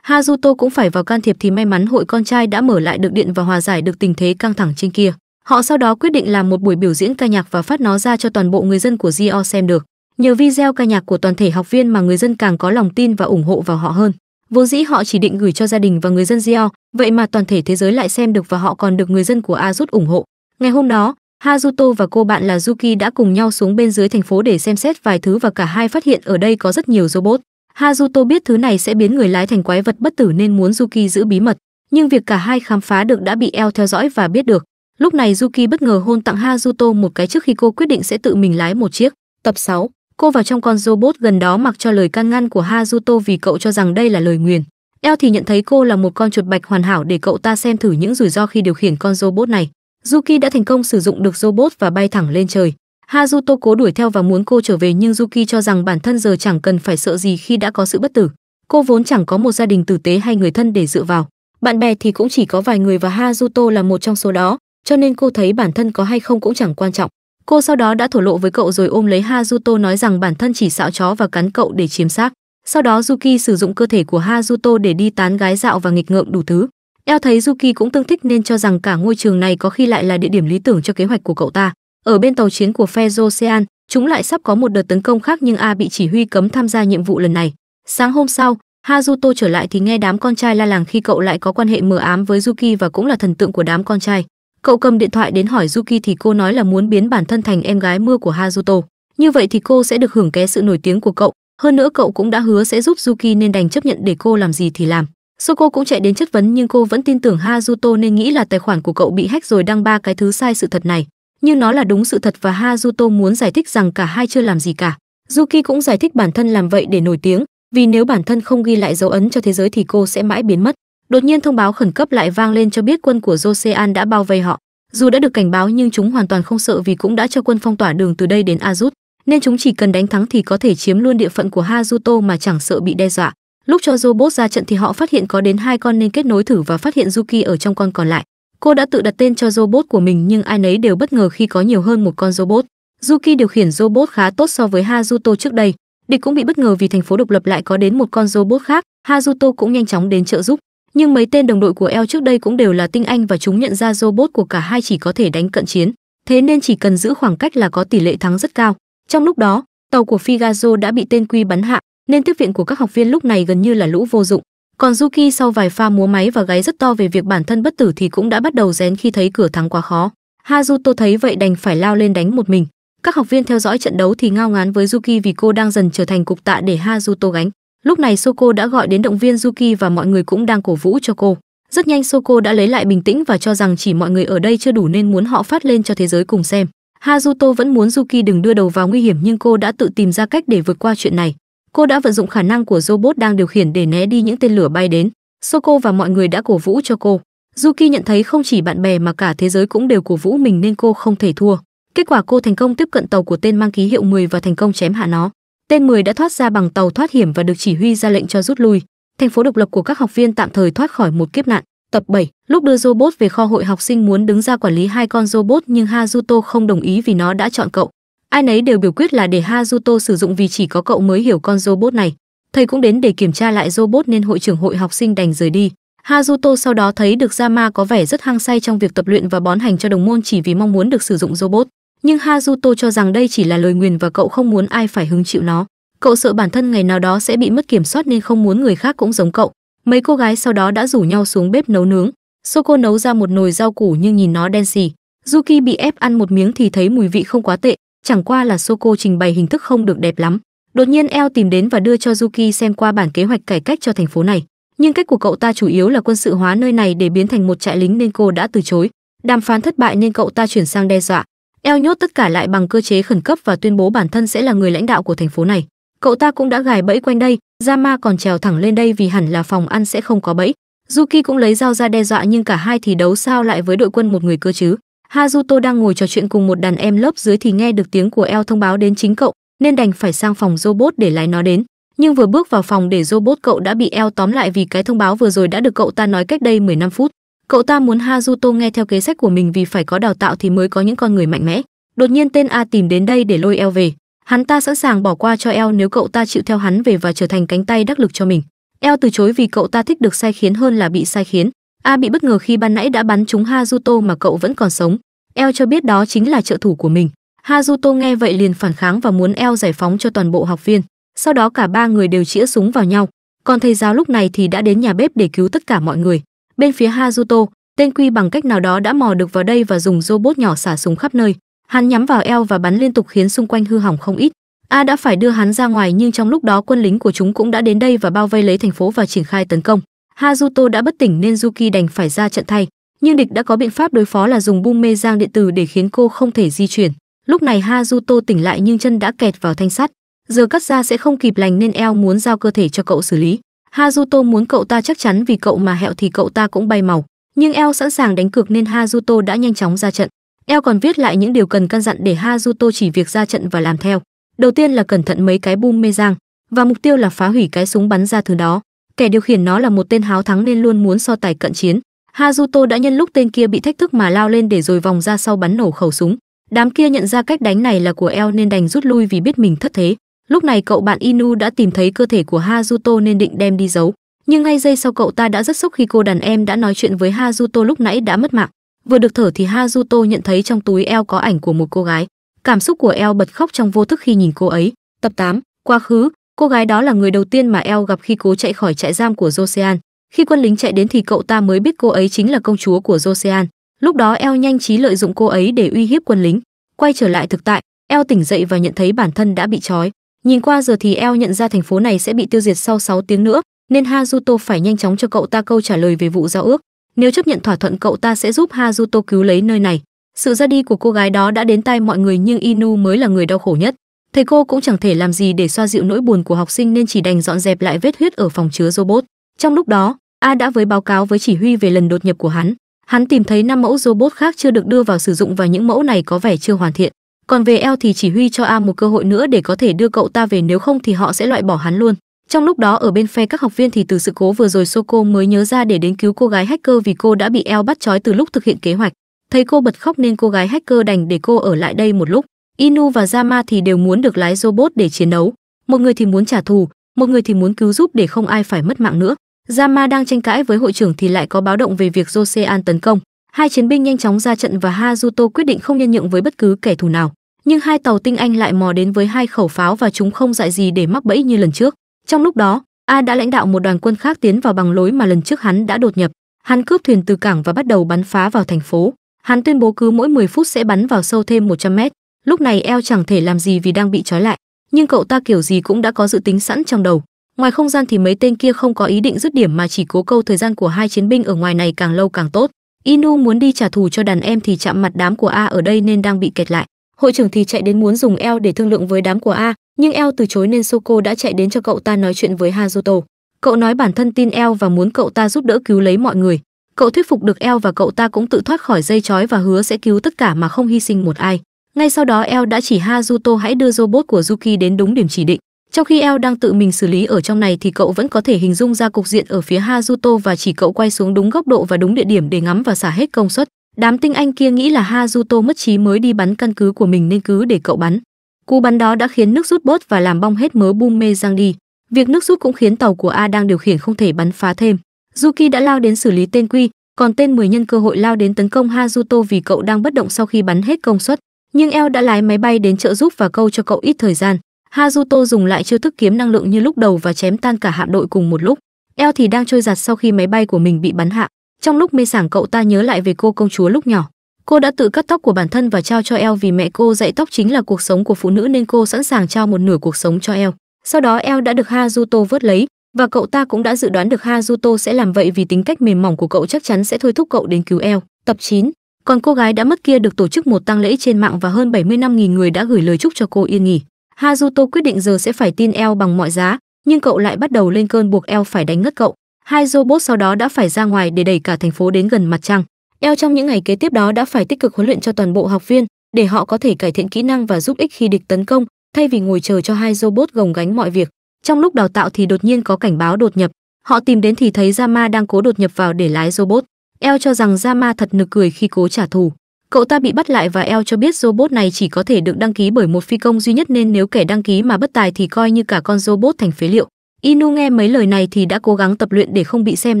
Hazuto cũng phải vào can thiệp thì may mắn hội con trai đã mở lại được điện và hòa giải được tình thế căng thẳng trên kia. Họ sau đó quyết định làm một buổi biểu diễn ca nhạc và phát nó ra cho toàn bộ người dân của Gio xem được. Nhờ video ca nhạc của toàn thể học viên mà người dân càng có lòng tin và ủng hộ vào họ hơn. Vốn dĩ họ chỉ định gửi cho gia đình và người dân Rio, vậy mà toàn thể thế giới lại xem được và họ còn được người dân của Azut ủng hộ. Ngày hôm đó, Hazuto và cô bạn là Yuki đã cùng nhau xuống bên dưới thành phố để xem xét vài thứ và cả hai phát hiện ở đây có rất nhiều robot. Hazuto biết thứ này sẽ biến người lái thành quái vật bất tử nên muốn Yuki giữ bí mật, nhưng việc cả hai khám phá được đã bị El theo dõi và biết được. Lúc này Yuki bất ngờ hôn tặng Hazuto một cái trước khi cô quyết định sẽ tự mình lái một chiếc. Tập 6 Cô vào trong con robot gần đó mặc cho lời can ngăn của Hazuto vì cậu cho rằng đây là lời nguyền. Eo thì nhận thấy cô là một con chuột bạch hoàn hảo để cậu ta xem thử những rủi ro khi điều khiển con robot này. Yuki đã thành công sử dụng được robot và bay thẳng lên trời. Hazuto cố đuổi theo và muốn cô trở về nhưng Yuki cho rằng bản thân giờ chẳng cần phải sợ gì khi đã có sự bất tử. Cô vốn chẳng có một gia đình tử tế hay người thân để dựa vào. Bạn bè thì cũng chỉ có vài người và Hazuto là một trong số đó, cho nên cô thấy bản thân có hay không cũng chẳng quan trọng. Cô sau đó đã thổ lộ với cậu rồi ôm lấy Hazuto nói rằng bản thân chỉ xạo chó và cắn cậu để chiếm xác. Sau đó Yuki sử dụng cơ thể của Hazuto để đi tán gái dạo và nghịch ngợm đủ thứ. Eo thấy Yuki cũng tương thích nên cho rằng cả ngôi trường này có khi lại là địa điểm lý tưởng cho kế hoạch của cậu ta. Ở bên tàu chiến của Fezo Sean, chúng lại sắp có một đợt tấn công khác nhưng A bị chỉ huy cấm tham gia nhiệm vụ lần này. Sáng hôm sau, Hazuto trở lại thì nghe đám con trai la làng khi cậu lại có quan hệ mờ ám với Yuki và cũng là thần tượng của đám con trai. Cậu cầm điện thoại đến hỏi Yuki thì cô nói là muốn biến bản thân thành em gái mưa của Haruto Như vậy thì cô sẽ được hưởng ké sự nổi tiếng của cậu, hơn nữa cậu cũng đã hứa sẽ giúp Yuki nên đành chấp nhận để cô làm gì thì làm. Soko cũng chạy đến chất vấn nhưng cô vẫn tin tưởng Haruto nên nghĩ là tài khoản của cậu bị hack rồi đăng ba cái thứ sai sự thật này. Nhưng nó là đúng sự thật và Haruto muốn giải thích rằng cả hai chưa làm gì cả. Yuki cũng giải thích bản thân làm vậy để nổi tiếng, vì nếu bản thân không ghi lại dấu ấn cho thế giới thì cô sẽ mãi biến mất. Đột nhiên thông báo khẩn cấp lại vang lên cho biết quân của Josean đã bao vây họ. Dù đã được cảnh báo nhưng chúng hoàn toàn không sợ vì cũng đã cho quân phong tỏa đường từ đây đến Azut, nên chúng chỉ cần đánh thắng thì có thể chiếm luôn địa phận của Hazuto mà chẳng sợ bị đe dọa. Lúc cho robot ra trận thì họ phát hiện có đến hai con nên kết nối thử và phát hiện Yuki ở trong con còn lại. Cô đã tự đặt tên cho robot của mình nhưng ai nấy đều bất ngờ khi có nhiều hơn một con robot. Yuki điều khiển robot khá tốt so với Hazuto trước đây. Địch cũng bị bất ngờ vì thành phố độc lập lại có đến một con robot khác, Hazuto cũng nhanh chóng đến trợ giúp nhưng mấy tên đồng đội của El trước đây cũng đều là tinh anh và chúng nhận ra robot của cả hai chỉ có thể đánh cận chiến thế nên chỉ cần giữ khoảng cách là có tỷ lệ thắng rất cao trong lúc đó tàu của figazo đã bị tên quy bắn hạ nên tiếp viện của các học viên lúc này gần như là lũ vô dụng còn Yuki sau vài pha múa máy và gáy rất to về việc bản thân bất tử thì cũng đã bắt đầu rén khi thấy cửa thắng quá khó. Hazuto thấy vậy đành phải lao lên đánh một mình. Các học viên theo dõi trận đấu thì ngao ngán với Yuki vì cô đang dần trở thành cục tạ để Hazuto gánh. Lúc này Soko đã gọi đến động viên Yuki và mọi người cũng đang cổ vũ cho cô. Rất nhanh Soko đã lấy lại bình tĩnh và cho rằng chỉ mọi người ở đây chưa đủ nên muốn họ phát lên cho thế giới cùng xem. Hazuto vẫn muốn Yuki đừng đưa đầu vào nguy hiểm nhưng cô đã tự tìm ra cách để vượt qua chuyện này. Cô đã vận dụng khả năng của robot đang điều khiển để né đi những tên lửa bay đến. Soko và mọi người đã cổ vũ cho cô. Yuki nhận thấy không chỉ bạn bè mà cả thế giới cũng đều cổ vũ mình nên cô không thể thua. Kết quả cô thành công tiếp cận tàu của tên mang ký hiệu 10 và thành công chém hạ nó. Tên 10 đã thoát ra bằng tàu thoát hiểm và được chỉ huy ra lệnh cho rút lui. Thành phố độc lập của các học viên tạm thời thoát khỏi một kiếp nạn. Tập 7, lúc đưa robot về kho hội học sinh muốn đứng ra quản lý hai con robot nhưng Hazuto không đồng ý vì nó đã chọn cậu. Ai nấy đều biểu quyết là để Hazuto sử dụng vì chỉ có cậu mới hiểu con robot này. Thầy cũng đến để kiểm tra lại robot nên hội trưởng hội học sinh đành rời đi. Hazuto sau đó thấy được Yama có vẻ rất hăng say trong việc tập luyện và bón hành cho đồng môn chỉ vì mong muốn được sử dụng robot nhưng Hazuto cho rằng đây chỉ là lời nguyền và cậu không muốn ai phải hứng chịu nó. Cậu sợ bản thân ngày nào đó sẽ bị mất kiểm soát nên không muốn người khác cũng giống cậu. Mấy cô gái sau đó đã rủ nhau xuống bếp nấu nướng. Soko nấu ra một nồi rau củ nhưng nhìn nó đen xì. Yuki bị ép ăn một miếng thì thấy mùi vị không quá tệ, chẳng qua là Soko trình bày hình thức không được đẹp lắm. Đột nhiên El tìm đến và đưa cho Yuki xem qua bản kế hoạch cải cách cho thành phố này. Nhưng cách của cậu ta chủ yếu là quân sự hóa nơi này để biến thành một trại lính nên cô đã từ chối. Đàm phán thất bại nên cậu ta chuyển sang đe dọa, eo nhốt tất cả lại bằng cơ chế khẩn cấp và tuyên bố bản thân sẽ là người lãnh đạo của thành phố này. Cậu ta cũng đã gài bẫy quanh đây, Rama còn trèo thẳng lên đây vì hẳn là phòng ăn sẽ không có bẫy. Yuki cũng lấy dao ra đe dọa nhưng cả hai thì đấu sao lại với đội quân một người cơ chứ. Hazuto đang ngồi trò chuyện cùng một đàn em lớp dưới thì nghe được tiếng của eo thông báo đến chính cậu, nên đành phải sang phòng robot để lái nó đến. Nhưng vừa bước vào phòng để robot cậu đã bị eo tóm lại vì cái thông báo vừa rồi đã được cậu ta nói cách đây 15 phút. Cậu ta muốn Hazuto nghe theo kế sách của mình vì phải có đào tạo thì mới có những con người mạnh mẽ. Đột nhiên tên A tìm đến đây để lôi El về, hắn ta sẵn sàng bỏ qua cho El nếu cậu ta chịu theo hắn về và trở thành cánh tay đắc lực cho mình. El từ chối vì cậu ta thích được sai khiến hơn là bị sai khiến. A bị bất ngờ khi ban nãy đã bắn trúng Hazuto mà cậu vẫn còn sống. El cho biết đó chính là trợ thủ của mình. Hazuto nghe vậy liền phản kháng và muốn El giải phóng cho toàn bộ học viên. Sau đó cả ba người đều chĩa súng vào nhau. Còn thầy giáo lúc này thì đã đến nhà bếp để cứu tất cả mọi người. Bên phía Hazuto, tên Quy bằng cách nào đó đã mò được vào đây và dùng robot nhỏ xả súng khắp nơi. Hắn nhắm vào eo và bắn liên tục khiến xung quanh hư hỏng không ít. A đã phải đưa hắn ra ngoài nhưng trong lúc đó quân lính của chúng cũng đã đến đây và bao vây lấy thành phố và triển khai tấn công. Hazuto đã bất tỉnh nên Yuki đành phải ra trận thay, nhưng địch đã có biện pháp đối phó là dùng bung mê giang điện tử để khiến cô không thể di chuyển. Lúc này Hazuto tỉnh lại nhưng chân đã kẹt vào thanh sắt, giờ cắt ra sẽ không kịp lành nên eo muốn giao cơ thể cho cậu xử lý. Hazuto muốn cậu ta chắc chắn vì cậu mà hẹo thì cậu ta cũng bay màu, nhưng El sẵn sàng đánh cược nên Hazuto đã nhanh chóng ra trận. El còn viết lại những điều cần căn dặn để Hazuto chỉ việc ra trận và làm theo. Đầu tiên là cẩn thận mấy cái bum mê giang và mục tiêu là phá hủy cái súng bắn ra thứ đó. Kẻ điều khiển nó là một tên háo thắng nên luôn muốn so tài cận chiến. Hazuto đã nhân lúc tên kia bị thách thức mà lao lên để rồi vòng ra sau bắn nổ khẩu súng. Đám kia nhận ra cách đánh này là của El nên đành rút lui vì biết mình thất thế. Lúc này cậu bạn Inu đã tìm thấy cơ thể của Hazuto nên định đem đi giấu, nhưng ngay giây sau cậu ta đã rất sốc khi cô đàn em đã nói chuyện với Hazuto lúc nãy đã mất mạng. Vừa được thở thì Hazuto nhận thấy trong túi eo có ảnh của một cô gái. Cảm xúc của eo bật khóc trong vô thức khi nhìn cô ấy. Tập 8, quá khứ, cô gái đó là người đầu tiên mà eo gặp khi cố chạy khỏi trại giam của Josean. Khi quân lính chạy đến thì cậu ta mới biết cô ấy chính là công chúa của Josean. Lúc đó eo nhanh trí lợi dụng cô ấy để uy hiếp quân lính. Quay trở lại thực tại, eo tỉnh dậy và nhận thấy bản thân đã bị trói. Nhìn qua giờ thì eo nhận ra thành phố này sẽ bị tiêu diệt sau 6 tiếng nữa, nên Hazuto phải nhanh chóng cho cậu ta câu trả lời về vụ giao ước. Nếu chấp nhận thỏa thuận cậu ta sẽ giúp Hazuto cứu lấy nơi này. Sự ra đi của cô gái đó đã đến tai mọi người nhưng Inu mới là người đau khổ nhất. Thầy cô cũng chẳng thể làm gì để xoa dịu nỗi buồn của học sinh nên chỉ đành dọn dẹp lại vết huyết ở phòng chứa robot. Trong lúc đó, A đã với báo cáo với chỉ huy về lần đột nhập của hắn. Hắn tìm thấy năm mẫu robot khác chưa được đưa vào sử dụng và những mẫu này có vẻ chưa hoàn thiện còn về eo thì chỉ huy cho a một cơ hội nữa để có thể đưa cậu ta về nếu không thì họ sẽ loại bỏ hắn luôn trong lúc đó ở bên phe các học viên thì từ sự cố vừa rồi Soko mới nhớ ra để đến cứu cô gái hacker vì cô đã bị eo bắt trói từ lúc thực hiện kế hoạch thấy cô bật khóc nên cô gái hacker đành để cô ở lại đây một lúc inu và Zama thì đều muốn được lái robot để chiến đấu một người thì muốn trả thù một người thì muốn cứu giúp để không ai phải mất mạng nữa Zama đang tranh cãi với hội trưởng thì lại có báo động về việc Josean tấn công. Hai chiến binh nhanh chóng ra trận và Hazuto quyết định không nhân nhượng với bất cứ kẻ thù nào nhưng hai tàu tinh anh lại mò đến với hai khẩu pháo và chúng không dại gì để mắc bẫy như lần trước trong lúc đó a đã lãnh đạo một đoàn quân khác tiến vào bằng lối mà lần trước hắn đã đột nhập hắn cướp thuyền từ cảng và bắt đầu bắn phá vào thành phố hắn tuyên bố cứ mỗi 10 phút sẽ bắn vào sâu thêm 100 mét lúc này eo chẳng thể làm gì vì đang bị trói lại nhưng cậu ta kiểu gì cũng đã có dự tính sẵn trong đầu ngoài không gian thì mấy tên kia không có ý định dứt điểm mà chỉ cố câu thời gian của hai chiến binh ở ngoài này càng lâu càng tốt inu muốn đi trả thù cho đàn em thì chạm mặt đám của a ở đây nên đang bị kẹt lại hội trưởng thì chạy đến muốn dùng eo để thương lượng với đám của a nhưng eo từ chối nên soko đã chạy đến cho cậu ta nói chuyện với hazuto cậu nói bản thân tin eo và muốn cậu ta giúp đỡ cứu lấy mọi người cậu thuyết phục được eo và cậu ta cũng tự thoát khỏi dây chói và hứa sẽ cứu tất cả mà không hy sinh một ai ngay sau đó eo đã chỉ hazuto hãy đưa robot của yuki đến đúng điểm chỉ định trong khi eo đang tự mình xử lý ở trong này thì cậu vẫn có thể hình dung ra cục diện ở phía hazuto và chỉ cậu quay xuống đúng góc độ và đúng địa điểm để ngắm và xả hết công suất Đám tinh anh kia nghĩ là Hazuto mất trí mới đi bắn căn cứ của mình nên cứ để cậu bắn. Cú bắn đó đã khiến nước rút bớt và làm bong hết mớ bung mê giang đi. Việc nước rút cũng khiến tàu của A đang điều khiển không thể bắn phá thêm. Yuki đã lao đến xử lý tên Quy, còn tên 10 nhân cơ hội lao đến tấn công Hazuto vì cậu đang bất động sau khi bắn hết công suất. Nhưng El đã lái máy bay đến trợ giúp và câu cho cậu ít thời gian. Hazuto dùng lại chiêu thức kiếm năng lượng như lúc đầu và chém tan cả hạm đội cùng một lúc. El thì đang trôi giặt sau khi máy bay của mình bị bắn hạ. Trong lúc mê sảng cậu ta nhớ lại về cô công chúa lúc nhỏ. Cô đã tự cắt tóc của bản thân và trao cho El vì mẹ cô dạy tóc chính là cuộc sống của phụ nữ nên cô sẵn sàng trao một nửa cuộc sống cho El. Sau đó El đã được Hazuto vớt lấy và cậu ta cũng đã dự đoán được Hazuto sẽ làm vậy vì tính cách mềm mỏng của cậu chắc chắn sẽ thôi thúc cậu đến cứu El. Tập 9 còn cô gái đã mất kia được tổ chức một tang lễ trên mạng và hơn 75.000 người đã gửi lời chúc cho cô yên nghỉ. Hazuto quyết định giờ sẽ phải tin El bằng mọi giá, nhưng cậu lại bắt đầu lên cơn buộc El phải đánh ngất cậu hai robot sau đó đã phải ra ngoài để đẩy cả thành phố đến gần mặt trăng. Eo trong những ngày kế tiếp đó đã phải tích cực huấn luyện cho toàn bộ học viên để họ có thể cải thiện kỹ năng và giúp ích khi địch tấn công, thay vì ngồi chờ cho hai robot gồng gánh mọi việc. Trong lúc đào tạo thì đột nhiên có cảnh báo đột nhập. Họ tìm đến thì thấy Rama đang cố đột nhập vào để lái robot. Eo cho rằng Rama thật nực cười khi cố trả thù. Cậu ta bị bắt lại và Eo cho biết robot này chỉ có thể được đăng ký bởi một phi công duy nhất nên nếu kẻ đăng ký mà bất tài thì coi như cả con robot thành phế liệu. Inu nghe mấy lời này thì đã cố gắng tập luyện để không bị xem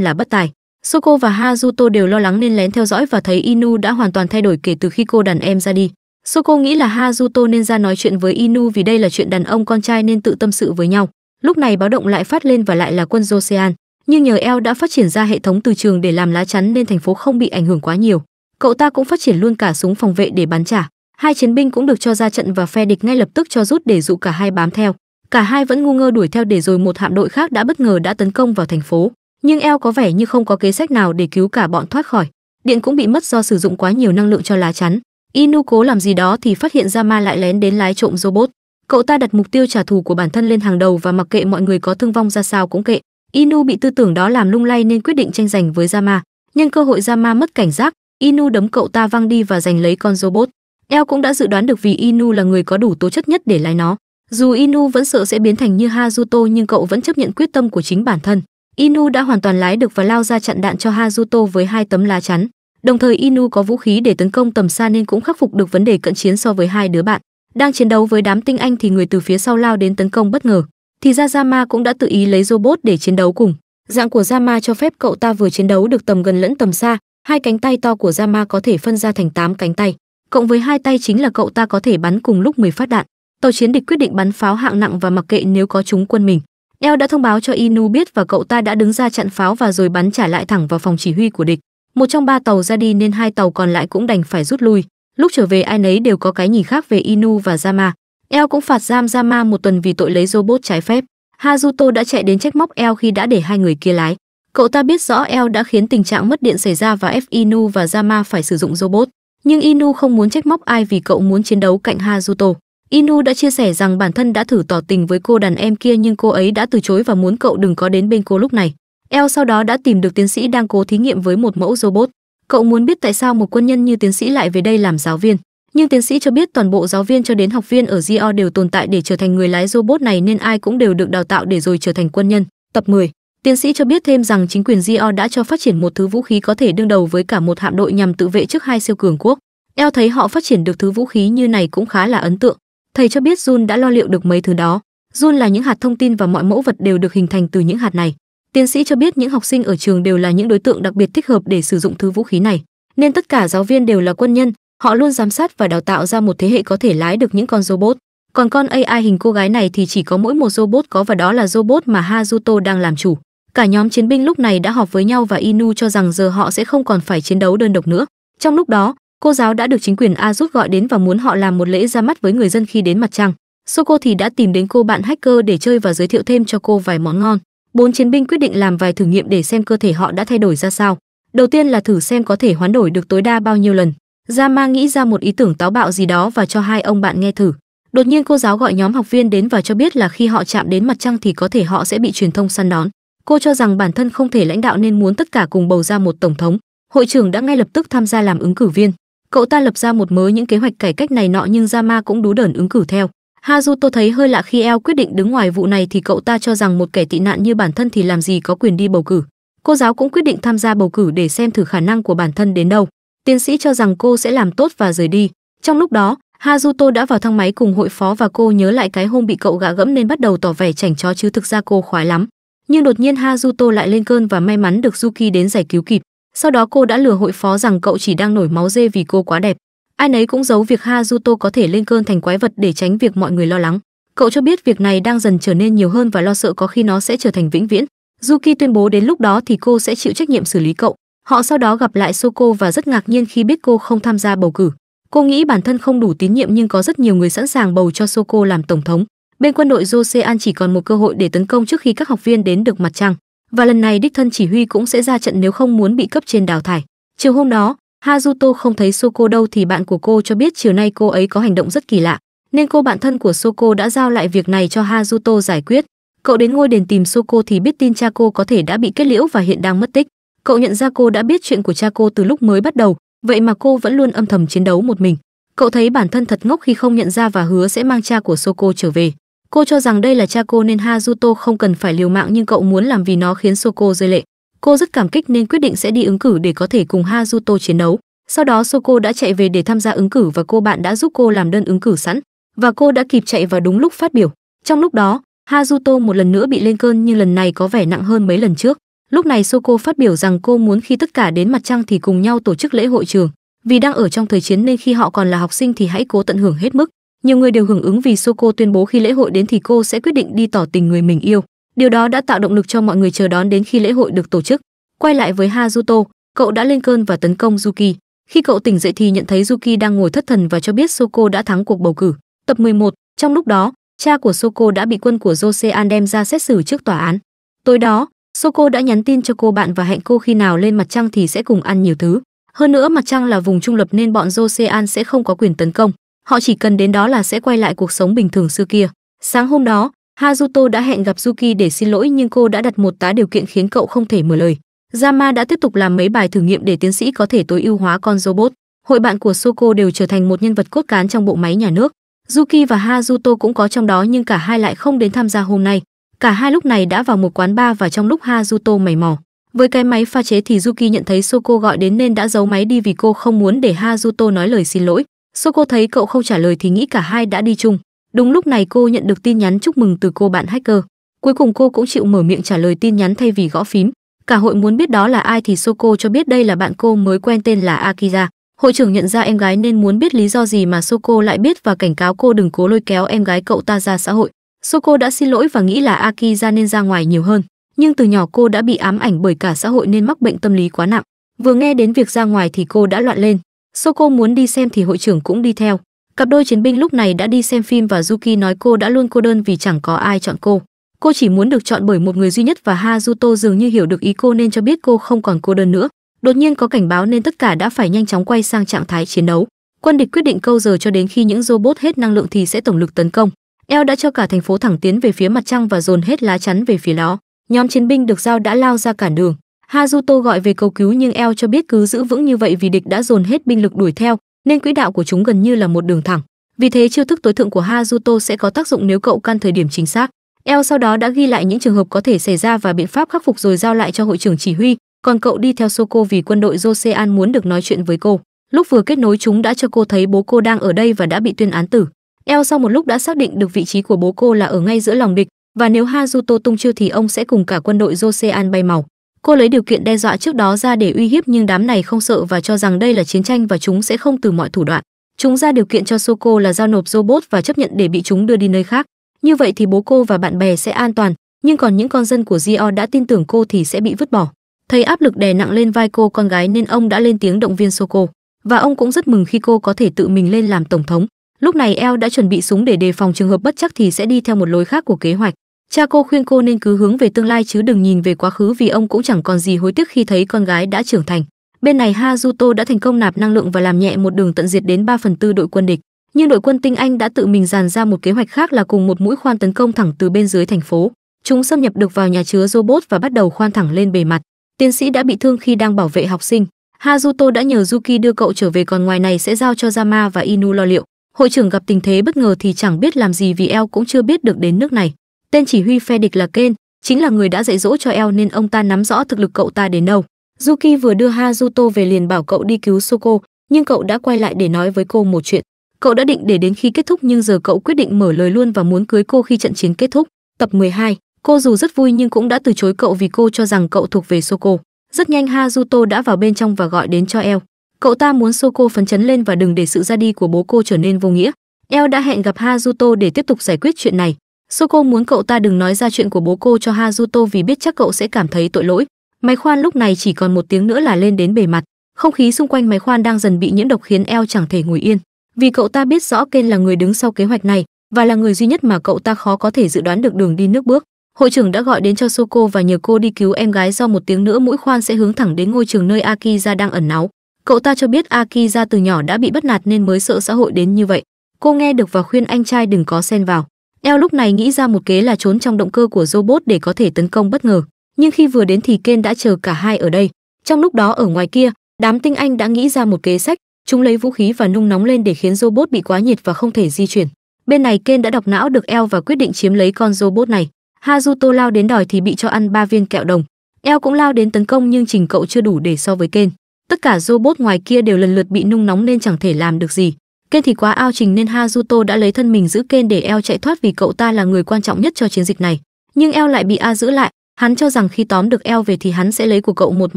là bất tài. Soko và Haruto đều lo lắng nên lén theo dõi và thấy Inu đã hoàn toàn thay đổi kể từ khi cô đàn em ra đi. Soko nghĩ là Haruto nên ra nói chuyện với Inu vì đây là chuyện đàn ông con trai nên tự tâm sự với nhau. Lúc này báo động lại phát lên và lại là quân Josean, nhưng nhờ El đã phát triển ra hệ thống từ trường để làm lá chắn nên thành phố không bị ảnh hưởng quá nhiều. Cậu ta cũng phát triển luôn cả súng phòng vệ để bắn trả. Hai chiến binh cũng được cho ra trận và phe địch ngay lập tức cho rút để dụ cả hai bám theo cả hai vẫn ngu ngơ đuổi theo để rồi một hạm đội khác đã bất ngờ đã tấn công vào thành phố nhưng eo có vẻ như không có kế sách nào để cứu cả bọn thoát khỏi điện cũng bị mất do sử dụng quá nhiều năng lượng cho lá chắn inu cố làm gì đó thì phát hiện ra ma lại lén đến lái trộm robot cậu ta đặt mục tiêu trả thù của bản thân lên hàng đầu và mặc kệ mọi người có thương vong ra sao cũng kệ inu bị tư tưởng đó làm lung lay nên quyết định tranh giành với Zama. nhân cơ hội Zama mất cảnh giác inu đấm cậu ta văng đi và giành lấy con robot eo cũng đã dự đoán được vì inu là người có đủ tố chất nhất để lái nó dù Inu vẫn sợ sẽ biến thành như Hazuto nhưng cậu vẫn chấp nhận quyết tâm của chính bản thân. Inu đã hoàn toàn lái được và lao ra chặn đạn cho Hazuto với hai tấm lá chắn. Đồng thời Inu có vũ khí để tấn công tầm xa nên cũng khắc phục được vấn đề cận chiến so với hai đứa bạn. Đang chiến đấu với đám tinh anh thì người từ phía sau lao đến tấn công bất ngờ. Thì ra Zama cũng đã tự ý lấy robot để chiến đấu cùng. Dạng của Zama cho phép cậu ta vừa chiến đấu được tầm gần lẫn tầm xa, hai cánh tay to của Zama có thể phân ra thành 8 cánh tay, cộng với hai tay chính là cậu ta có thể bắn cùng lúc 10 phát đạn tàu chiến địch quyết định bắn pháo hạng nặng và mặc kệ nếu có chúng quân mình. El đã thông báo cho Inu biết và cậu ta đã đứng ra chặn pháo và rồi bắn trả lại thẳng vào phòng chỉ huy của địch. Một trong ba tàu ra đi nên hai tàu còn lại cũng đành phải rút lui. Lúc trở về ai nấy đều có cái nhìn khác về Inu và Yama. El cũng phạt giam Yama một tuần vì tội lấy robot trái phép. Hazuto đã chạy đến trách móc El khi đã để hai người kia lái. Cậu ta biết rõ El đã khiến tình trạng mất điện xảy ra và ép Inu và Yama phải sử dụng robot. Nhưng Inu không muốn trách móc ai vì cậu muốn chiến đấu cạnh Hazuto. Inu đã chia sẻ rằng bản thân đã thử tỏ tình với cô đàn em kia nhưng cô ấy đã từ chối và muốn cậu đừng có đến bên cô lúc này. El sau đó đã tìm được tiến sĩ đang cố thí nghiệm với một mẫu robot. Cậu muốn biết tại sao một quân nhân như tiến sĩ lại về đây làm giáo viên. Nhưng tiến sĩ cho biết toàn bộ giáo viên cho đến học viên ở Gio đều tồn tại để trở thành người lái robot này nên ai cũng đều được đào tạo để rồi trở thành quân nhân. Tập 10. Tiến sĩ cho biết thêm rằng chính quyền Gio đã cho phát triển một thứ vũ khí có thể đương đầu với cả một hạm đội nhằm tự vệ trước hai siêu cường quốc. El thấy họ phát triển được thứ vũ khí như này cũng khá là ấn tượng thầy cho biết Jun đã lo liệu được mấy thứ đó. Jun là những hạt thông tin và mọi mẫu vật đều được hình thành từ những hạt này. Tiến sĩ cho biết những học sinh ở trường đều là những đối tượng đặc biệt thích hợp để sử dụng thứ vũ khí này, nên tất cả giáo viên đều là quân nhân, họ luôn giám sát và đào tạo ra một thế hệ có thể lái được những con robot. Còn con AI hình cô gái này thì chỉ có mỗi một robot có và đó là robot mà Hazuto đang làm chủ. Cả nhóm chiến binh lúc này đã họp với nhau và Inu cho rằng giờ họ sẽ không còn phải chiến đấu đơn độc nữa. Trong lúc đó, cô giáo đã được chính quyền A rút gọi đến và muốn họ làm một lễ ra mắt với người dân khi đến mặt trăng. Sô cô thì đã tìm đến cô bạn hacker để chơi và giới thiệu thêm cho cô vài món ngon. Bốn chiến binh quyết định làm vài thử nghiệm để xem cơ thể họ đã thay đổi ra sao. Đầu tiên là thử xem có thể hoán đổi được tối đa bao nhiêu lần. Rama nghĩ ra một ý tưởng táo bạo gì đó và cho hai ông bạn nghe thử. Đột nhiên cô giáo gọi nhóm học viên đến và cho biết là khi họ chạm đến mặt trăng thì có thể họ sẽ bị truyền thông săn đón. Cô cho rằng bản thân không thể lãnh đạo nên muốn tất cả cùng bầu ra một tổng thống. Hội trưởng đã ngay lập tức tham gia làm ứng cử viên cậu ta lập ra một mớ những kế hoạch cải cách này nọ nhưng ra cũng đú đẩn ứng cử theo Haruto thấy hơi lạ khi El quyết định đứng ngoài vụ này thì cậu ta cho rằng một kẻ tị nạn như bản thân thì làm gì có quyền đi bầu cử cô giáo cũng quyết định tham gia bầu cử để xem thử khả năng của bản thân đến đâu tiến sĩ cho rằng cô sẽ làm tốt và rời đi trong lúc đó Haruto đã vào thang máy cùng hội phó và cô nhớ lại cái hôm bị cậu gạ gẫm nên bắt đầu tỏ vẻ chảnh chó chứ thực ra cô khoái lắm nhưng đột nhiên Haruto lại lên cơn và may mắn được yuki đến giải cứu kịp sau đó cô đã lừa hội phó rằng cậu chỉ đang nổi máu dê vì cô quá đẹp. Ai nấy cũng giấu việc Hazuto có thể lên cơn thành quái vật để tránh việc mọi người lo lắng. Cậu cho biết việc này đang dần trở nên nhiều hơn và lo sợ có khi nó sẽ trở thành vĩnh viễn. Yuki tuyên bố đến lúc đó thì cô sẽ chịu trách nhiệm xử lý cậu. Họ sau đó gặp lại Soko và rất ngạc nhiên khi biết cô không tham gia bầu cử. Cô nghĩ bản thân không đủ tín nhiệm nhưng có rất nhiều người sẵn sàng bầu cho Soko làm tổng thống. Bên quân đội Joseon chỉ còn một cơ hội để tấn công trước khi các học viên đến được mặt trăng và lần này đích thân chỉ huy cũng sẽ ra trận nếu không muốn bị cấp trên đào thải. Chiều hôm đó, Hazuto không thấy Soko đâu thì bạn của cô cho biết chiều nay cô ấy có hành động rất kỳ lạ, nên cô bạn thân của Soko đã giao lại việc này cho Hazuto giải quyết. Cậu đến ngôi đền tìm Soko thì biết tin cha cô có thể đã bị kết liễu và hiện đang mất tích. Cậu nhận ra cô đã biết chuyện của cha cô từ lúc mới bắt đầu, vậy mà cô vẫn luôn âm thầm chiến đấu một mình. Cậu thấy bản thân thật ngốc khi không nhận ra và hứa sẽ mang cha của Soko trở về. Cô cho rằng đây là cha cô nên Hazuto không cần phải liều mạng nhưng cậu muốn làm vì nó khiến Soko rơi lệ. Cô rất cảm kích nên quyết định sẽ đi ứng cử để có thể cùng Hazuto chiến đấu. Sau đó Soko đã chạy về để tham gia ứng cử và cô bạn đã giúp cô làm đơn ứng cử sẵn và cô đã kịp chạy vào đúng lúc phát biểu. Trong lúc đó, Hazuto một lần nữa bị lên cơn nhưng lần này có vẻ nặng hơn mấy lần trước. Lúc này Soko phát biểu rằng cô muốn khi tất cả đến mặt trăng thì cùng nhau tổ chức lễ hội trường. Vì đang ở trong thời chiến nên khi họ còn là học sinh thì hãy cố tận hưởng hết mức. Nhiều người đều hưởng ứng vì Soko tuyên bố khi lễ hội đến thì cô sẽ quyết định đi tỏ tình người mình yêu. Điều đó đã tạo động lực cho mọi người chờ đón đến khi lễ hội được tổ chức. Quay lại với Hazuto, cậu đã lên cơn và tấn công Yuki. Khi cậu tỉnh dậy thì nhận thấy Yuki đang ngồi thất thần và cho biết Soko đã thắng cuộc bầu cử. Tập 11, trong lúc đó, cha của Soko đã bị quân của Josean đem ra xét xử trước tòa án. Tối đó, Soko đã nhắn tin cho cô bạn và hẹn cô khi nào lên mặt trăng thì sẽ cùng ăn nhiều thứ. Hơn nữa mặt trăng là vùng trung lập nên bọn Josean sẽ không có quyền tấn công họ chỉ cần đến đó là sẽ quay lại cuộc sống bình thường xưa kia. Sáng hôm đó, Hazuto đã hẹn gặp Yuki để xin lỗi nhưng cô đã đặt một tá điều kiện khiến cậu không thể mở lời. Yama đã tiếp tục làm mấy bài thử nghiệm để tiến sĩ có thể tối ưu hóa con robot. Hội bạn của Soko đều trở thành một nhân vật cốt cán trong bộ máy nhà nước. Yuki và Hazuto cũng có trong đó nhưng cả hai lại không đến tham gia hôm nay. Cả hai lúc này đã vào một quán bar và trong lúc Hazuto mày mò. Với cái máy pha chế thì Yuki nhận thấy Soko gọi đến nên đã giấu máy đi vì cô không muốn để Hazuto nói lời xin lỗi. Sô cô thấy cậu không trả lời thì nghĩ cả hai đã đi chung. Đúng lúc này cô nhận được tin nhắn chúc mừng từ cô bạn hacker. Cuối cùng cô cũng chịu mở miệng trả lời tin nhắn thay vì gõ phím. Cả hội muốn biết đó là ai thì Soko cho biết đây là bạn cô mới quen tên là Akira. Hội trưởng nhận ra em gái nên muốn biết lý do gì mà Soko lại biết và cảnh cáo cô đừng cố lôi kéo em gái cậu ta ra xã hội. Soko đã xin lỗi và nghĩ là Akira nên ra ngoài nhiều hơn, nhưng từ nhỏ cô đã bị ám ảnh bởi cả xã hội nên mắc bệnh tâm lý quá nặng. Vừa nghe đến việc ra ngoài thì cô đã loạn lên, Soko muốn đi xem thì hội trưởng cũng đi theo. Cặp đôi chiến binh lúc này đã đi xem phim và Yuki nói cô đã luôn cô đơn vì chẳng có ai chọn cô. Cô chỉ muốn được chọn bởi một người duy nhất và Hazuto dường như hiểu được ý cô nên cho biết cô không còn cô đơn nữa. Đột nhiên có cảnh báo nên tất cả đã phải nhanh chóng quay sang trạng thái chiến đấu. Quân địch quyết định câu giờ cho đến khi những robot hết năng lượng thì sẽ tổng lực tấn công. El đã cho cả thành phố thẳng tiến về phía mặt trăng và dồn hết lá chắn về phía đó. Nhóm chiến binh được giao đã lao ra cản đường. Hazuto gọi về cầu cứu nhưng El cho biết cứ giữ vững như vậy vì địch đã dồn hết binh lực đuổi theo, nên quỹ đạo của chúng gần như là một đường thẳng. Vì thế chiêu thức tối thượng của Hazuto sẽ có tác dụng nếu cậu căn thời điểm chính xác. El sau đó đã ghi lại những trường hợp có thể xảy ra và biện pháp khắc phục rồi giao lại cho hội trưởng chỉ huy, còn cậu đi theo Soko vì quân đội Josean muốn được nói chuyện với cô. Lúc vừa kết nối chúng đã cho cô thấy bố cô đang ở đây và đã bị tuyên án tử. El sau một lúc đã xác định được vị trí của bố cô là ở ngay giữa lòng địch và nếu Hazuto tung chiêu thì ông sẽ cùng cả quân đội Josean bay màu. Cô lấy điều kiện đe dọa trước đó ra để uy hiếp nhưng đám này không sợ và cho rằng đây là chiến tranh và chúng sẽ không từ mọi thủ đoạn. Chúng ra điều kiện cho Soko là giao nộp robot và chấp nhận để bị chúng đưa đi nơi khác. Như vậy thì bố cô và bạn bè sẽ an toàn, nhưng còn những con dân của Gio đã tin tưởng cô thì sẽ bị vứt bỏ. Thấy áp lực đè nặng lên vai cô con gái nên ông đã lên tiếng động viên Soko và ông cũng rất mừng khi cô có thể tự mình lên làm tổng thống. Lúc này El đã chuẩn bị súng để đề phòng trường hợp bất chắc thì sẽ đi theo một lối khác của kế hoạch. Cha cô khuyên cô nên cứ hướng về tương lai chứ đừng nhìn về quá khứ vì ông cũng chẳng còn gì hối tiếc khi thấy con gái đã trưởng thành. Bên này Hazuto đã thành công nạp năng lượng và làm nhẹ một đường tận diệt đến 3 phần tư đội quân địch. Nhưng đội quân tinh Anh đã tự mình dàn ra một kế hoạch khác là cùng một mũi khoan tấn công thẳng từ bên dưới thành phố. Chúng xâm nhập được vào nhà chứa robot và bắt đầu khoan thẳng lên bề mặt. Tiến sĩ đã bị thương khi đang bảo vệ học sinh. Hazuto đã nhờ Yuki đưa cậu trở về còn ngoài này sẽ giao cho Yama và Inu lo liệu. Hội trưởng gặp tình thế bất ngờ thì chẳng biết làm gì vì El cũng chưa biết được đến nước này tên chỉ huy phe địch là Ken, chính là người đã dạy dỗ cho El nên ông ta nắm rõ thực lực cậu ta đến đâu. Yuki vừa đưa Hazuto về liền bảo cậu đi cứu Soko, nhưng cậu đã quay lại để nói với cô một chuyện. Cậu đã định để đến khi kết thúc nhưng giờ cậu quyết định mở lời luôn và muốn cưới cô khi trận chiến kết thúc. Tập 12, cô dù rất vui nhưng cũng đã từ chối cậu vì cô cho rằng cậu thuộc về Soko. Rất nhanh Hazuto đã vào bên trong và gọi đến cho El. Cậu ta muốn Soko phấn chấn lên và đừng để sự ra đi của bố cô trở nên vô nghĩa. El đã hẹn gặp Hazuto để tiếp tục giải quyết chuyện này. Soko muốn cậu ta đừng nói ra chuyện của bố cô cho Hazuto vì biết chắc cậu sẽ cảm thấy tội lỗi. Máy khoan lúc này chỉ còn một tiếng nữa là lên đến bề mặt. Không khí xung quanh máy khoan đang dần bị nhiễm độc khiến eo chẳng thể ngồi yên. Vì cậu ta biết rõ Ken là người đứng sau kế hoạch này và là người duy nhất mà cậu ta khó có thể dự đoán được đường đi nước bước. Hội trưởng đã gọi đến cho Soko và nhờ cô đi cứu em gái do một tiếng nữa mũi khoan sẽ hướng thẳng đến ngôi trường nơi Akiza đang ẩn náu. Cậu ta cho biết Akiza từ nhỏ đã bị bắt nạt nên mới sợ xã hội đến như vậy. Cô nghe được và khuyên anh trai đừng có xen vào. Eo lúc này nghĩ ra một kế là trốn trong động cơ của robot để có thể tấn công bất ngờ, nhưng khi vừa đến thì Ken đã chờ cả hai ở đây. Trong lúc đó ở ngoài kia, đám tinh anh đã nghĩ ra một kế sách, chúng lấy vũ khí và nung nóng lên để khiến robot bị quá nhiệt và không thể di chuyển. Bên này Ken đã đọc não được Eo và quyết định chiếm lấy con robot này. Hazuto lao đến đòi thì bị cho ăn ba viên kẹo đồng. Eo cũng lao đến tấn công nhưng trình cậu chưa đủ để so với Ken. Tất cả robot ngoài kia đều lần lượt bị nung nóng nên chẳng thể làm được gì. Ken thì quá ao trình nên Hazuto đã lấy thân mình giữ Ken để El chạy thoát vì cậu ta là người quan trọng nhất cho chiến dịch này. Nhưng El lại bị A giữ lại, hắn cho rằng khi tóm được El về thì hắn sẽ lấy của cậu một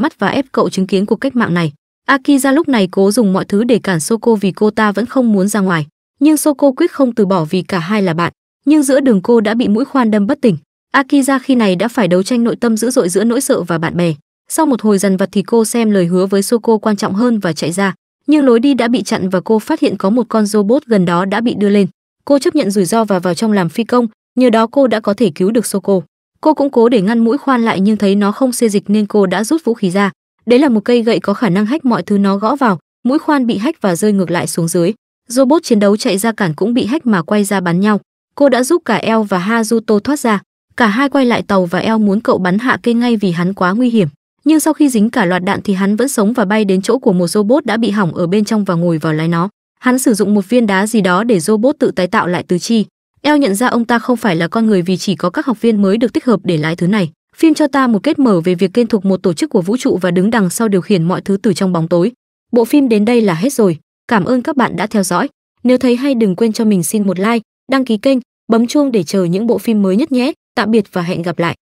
mắt và ép cậu chứng kiến cuộc cách mạng này. Akiza lúc này cố dùng mọi thứ để cản Soko vì cô ta vẫn không muốn ra ngoài, nhưng Soko quyết không từ bỏ vì cả hai là bạn. Nhưng giữa đường cô đã bị mũi khoan đâm bất tỉnh. Akiza khi này đã phải đấu tranh nội tâm dữ dội giữa nỗi sợ và bạn bè. Sau một hồi dằn vặt thì cô xem lời hứa với Soko quan trọng hơn và chạy ra nhưng lối đi đã bị chặn và cô phát hiện có một con robot gần đó đã bị đưa lên cô chấp nhận rủi ro và vào trong làm phi công nhờ đó cô đã có thể cứu được soko cô cũng cố để ngăn mũi khoan lại nhưng thấy nó không xê dịch nên cô đã rút vũ khí ra đấy là một cây gậy có khả năng hách mọi thứ nó gõ vào mũi khoan bị hách và rơi ngược lại xuống dưới robot chiến đấu chạy ra cản cũng bị hách mà quay ra bắn nhau cô đã giúp cả El và hazuto thoát ra cả hai quay lại tàu và El muốn cậu bắn hạ cây ngay vì hắn quá nguy hiểm nhưng sau khi dính cả loạt đạn thì hắn vẫn sống và bay đến chỗ của một robot đã bị hỏng ở bên trong và ngồi vào lái nó. Hắn sử dụng một viên đá gì đó để robot tự tái tạo lại tứ chi. Eo nhận ra ông ta không phải là con người vì chỉ có các học viên mới được tích hợp để lái thứ này. Phim cho ta một kết mở về việc kênh thuộc một tổ chức của vũ trụ và đứng đằng sau điều khiển mọi thứ từ trong bóng tối. Bộ phim đến đây là hết rồi. Cảm ơn các bạn đã theo dõi. Nếu thấy hay đừng quên cho mình xin một like, đăng ký kênh, bấm chuông để chờ những bộ phim mới nhất nhé. Tạm biệt và hẹn gặp lại.